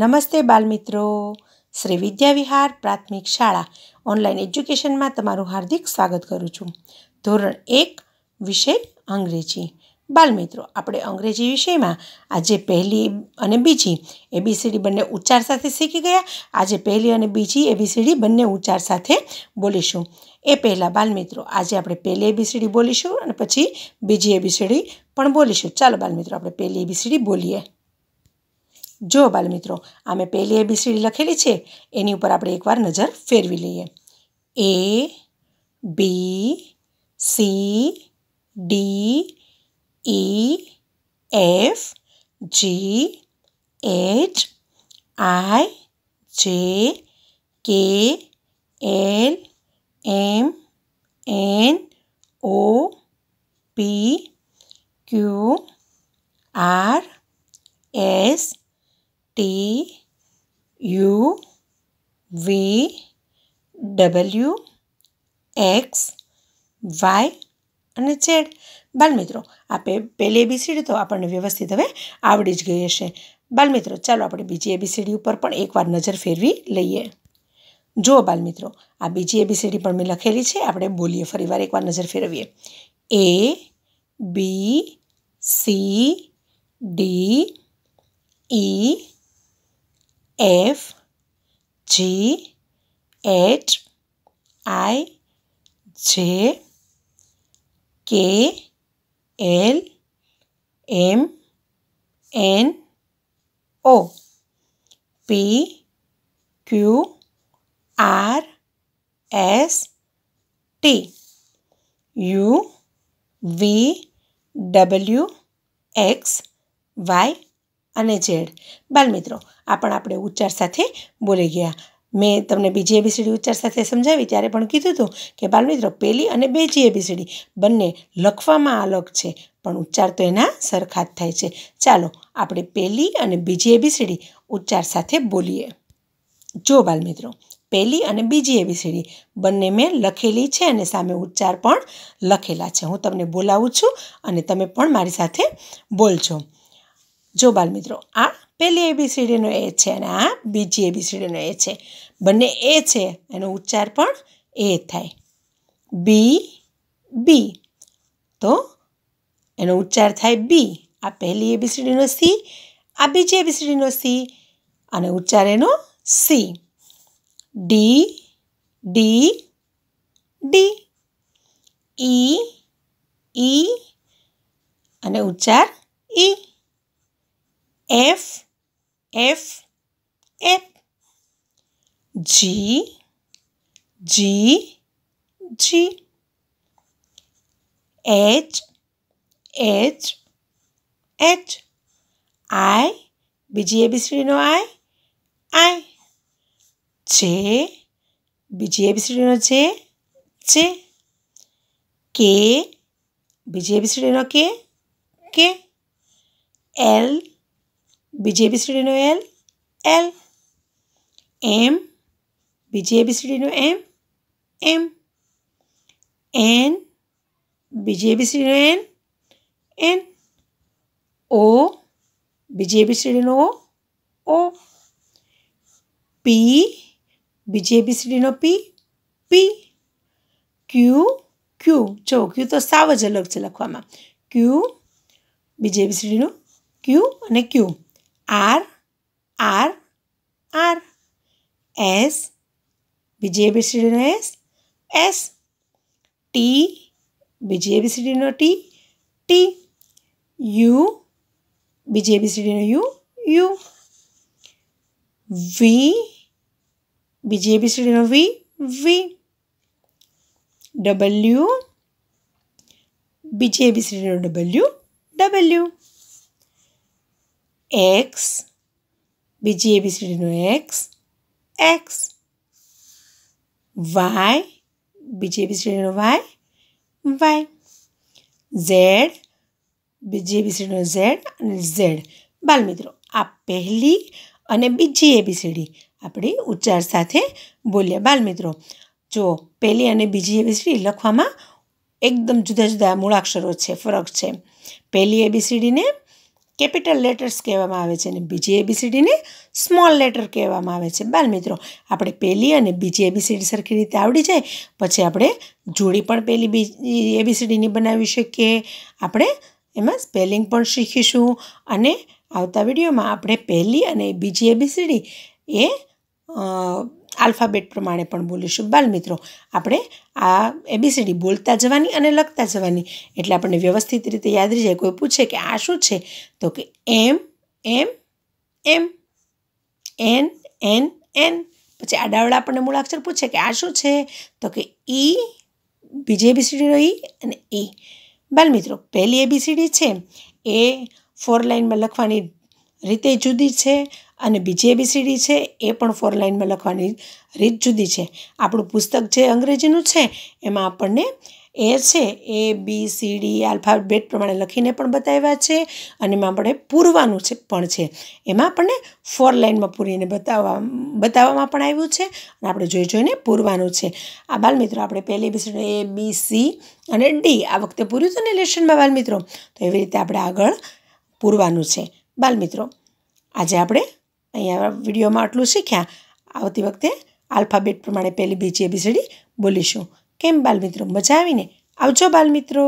નમસ્તે બાલમિત્રો શ્રી વિદ્યાવિહાર પ્રાથમિક શાળા ઓનલાઈન એજ્યુકેશનમાં તમારું હાર્દિક સ્વાગત કરું છું ધોરણ એક વિષય અંગ્રેજી બાલમિત્રો આપણે અંગ્રેજી વિષયમાં આજે પહેલી અને બીજી એબીસીડી બંને ઉચ્ચાર સાથે શીખી ગયા આજે પહેલી અને બીજી એબીસીડી બંને ઉચ્ચાર સાથે બોલીશું એ પહેલાં બાલમિત્રો આજે આપણે પહેલી એબીસીડી બોલીશું અને પછી બીજી એબીસીડી પણ બોલીશું ચાલો બાલમિત્રો આપણે પહેલી એબીસીડી બોલીએ જો બાલમિત્રો આ મેં પહેલી એબીસીડી લખેલી છે એની ઉપર આપણે એકવાર નજર ફેરવી લઈએ A B C D E F G H I J K L M N O P Q R S T U V W X Y અને ઝેડ બાલમિત્રો આપણે પહેલી એબીસીડી તો આપણને વ્યવસ્થિત હવે આવડી જ ગઈ હશે બાલમિત્રો ચાલો આપણે બીજી એબીસીડી ઉપર પણ એકવાર નજર ફેરવી લઈએ જુઓ બાલમિત્રો આ બીજી એબીસીડી પણ મેં લખેલી છે આપણે બોલીએ ફરીવાર એકવાર નજર ફેરવીએ A B C D E F G H I J K L M N O P Q R S T U V W X Y અને ઝેડ બાલમિત્રો આ પણ આપણે ઉચ્ચાર સાથે બોલી ગયા મેં તમને બીજી એબીસીડી ઉચ્ચાર સાથે સમજાવી ત્યારે પણ કીધું હતું કે બાલમિત્રો પહેલી અને બીજી એબીસીડી બંને લખવામાં અલગ છે પણ ઉચ્ચાર તો એના સરખા જ થાય છે ચાલો આપણે પહેલી અને બીજી એબીસીડી ઉચ્ચાર સાથે બોલીએ જો બાલમિત્રો પહેલી અને બીજી એબીસીડી બંને મેં લખેલી છે અને સામે ઉચ્ચાર પણ લખેલા છે હું તમને બોલાવું છું અને તમે પણ મારી સાથે બોલજો જો બાલમિત્રો આ પહેલી એબીસીડીનો એ છે અને આ બીજી એબીસીડીનો એ છે બંને એ છે એનો ઉચ્ચાર પણ એ થાય બી બી તો એનો ઉચ્ચાર થાય બી આ પહેલી એબીસીડીનો સી આ બીજી એબીસીડીનો સી અને ઉચ્ચાર એનો C D D D E E અને ઉચ્ચાર ઈ F F F G G G H H H I બીજી એબીસીડીનો આઈ આઈ જે બીજી એબીસીડીનો જે જે કે બીજી એબીસીડીનો કે કે એલ બીજી એબીસીડીનો એલ એલ એમ બીજી એબીસીડીનો એમ એમ એન બીજી એબીસીડીનો એન એન ઓ બીજી એબીસીડીનો ઓ ઓ પી બીજી એબીસીડીનો પી પી ક્યુ ક્યુ જો ક્યુ તો સાવ જ અલગ છે લખવામાં ક્યુ બીજી એબીસીડીનું ક્યુ અને Q R R R S બીજી એબીસીડીનો એસ એસ ટી બીજી એબીસીડીનો ટી ટી યુ બીજી એબીસીડીનો યુ યુ વી બીજી એબીસીડીનો વી વી ડબલ્યુ બીજી એબીસીડીનો ડબલ્યુ ડબલ્યુ એક્સ બીજી એબીસીડીનું એક્સ એક્સ વાય બીજી એબીસીડીનું વાય વાય ઝેડ બીજી એબીસીડીનું ઝેડ અને ઝેડ બાલમિત્રો આ પહેલી અને બીજી એબીસીડી આપણી ઉચ્ચાર સાથે બોલ્યા બાલમિત્રો જો પહેલી અને બીજી એબીસીડી લખવામાં એકદમ જુદા જુદા મૂળાક્ષરો છે ફરક છે પહેલી એબીસીડીને કેપિટલ લેટર્સ કહેવામાં આવે છે અને બીજી એબીસીડીને સ્મોલ લેટર કહેવામાં આવે છે બાલ મિત્રો આપણે પહેલી અને બીજી એબીસીડી સરખી રીતે આવડી જાય પછી આપણે જોડી પણ પહેલી બીજી એબીસીડીની બનાવી શકીએ આપણે એમાં સ્પેલિંગ પણ શીખીશું અને આવતા વિડીયોમાં આપણે પહેલી અને બીજી એબીસીડી એ આલ્ફાબેટ પ્રમાણે પણ બોલીશું બાલ મિત્રો આપણે આ એબીસીડી બોલતા જવાની અને લખતા જવાની એટલે આપણને વ્યવસ્થિત રીતે યાદ રહી જાય કોઈ પૂછે કે આ શું છે તો કે M M M N N N પછી આ ડાવડા આપણને મૂળાક્ષર પૂછે કે આ શું છે તો કે ઈ બીજી એબીસીડીનો ઈ અને ઈ બાલ મિત્રો પહેલી એબીસીડી છે એ ફોર લાઇનમાં લખવાની રીતે જુદી છે અને બીજી એબીસીડી છે એ પણ ફોર લાઇનમાં લખવાની રીત જુદી છે આપણું પુસ્તક જે અંગ્રેજીનું છે એમાં આપણને એ છે A B C D alphabet પ્રમાણે લખીને પણ બતાવ્યા છે અને એમાં આપણે પૂરવાનું છે પણ છે એમાં આપણને ફોર લાઇનમાં પૂરીને બતાવવા બતાવવામાં પણ આવ્યું છે અને આપણે જોઈ જોઈને પૂરવાનું છે આ બાલમિત્રો આપણે પહેલી બી એ બી સી અને ડી આ વખતે પૂર્યું હતું ને લેશનમાં બાલમિત્રો તો એવી રીતે આપણે આગળ પૂરવાનું છે બાલમિત્રો આજે આપણે અહીંયા વિડીયોમાં આટલું શીખ્યા આવતી વખતે આલ્ફાબેટ પ્રમાણે પહેલી બીજી એબીસીડી બોલીશું કેમ બાલમિત્રો મજા આવીને આવજો બાલમિત્રો